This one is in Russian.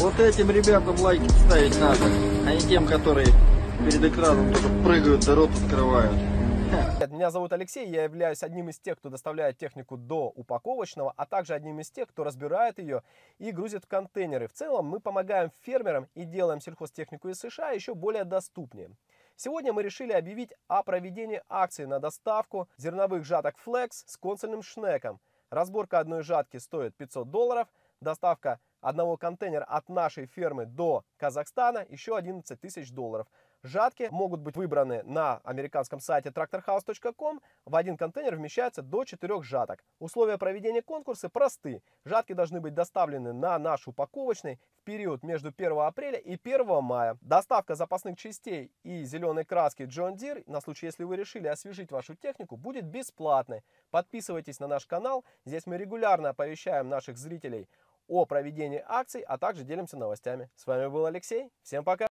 Вот этим ребятам лайки ставить надо, а не тем, которые перед экраном тоже прыгают, да рот открывают. Меня зовут Алексей, я являюсь одним из тех, кто доставляет технику до упаковочного, а также одним из тех, кто разбирает ее и грузит в контейнеры. В целом мы помогаем фермерам и делаем сельхозтехнику из США еще более доступнее. Сегодня мы решили объявить о проведении акции на доставку зерновых жаток Flex с консольным шнеком. Разборка одной жатки стоит 500 долларов, доставка одного контейнера от нашей фермы до Казахстана еще 11 тысяч долларов. Жатки могут быть выбраны на американском сайте tractorhouse.com. В один контейнер вмещается до 4 жаток. Условия проведения конкурса просты. Жатки должны быть доставлены на наш упаковочный в период между 1 апреля и 1 мая. Доставка запасных частей и зеленой краски John Deere, на случай, если вы решили освежить вашу технику, будет бесплатной. Подписывайтесь на наш канал. Здесь мы регулярно оповещаем наших зрителей о проведении акций, а также делимся новостями. С вами был Алексей. Всем пока!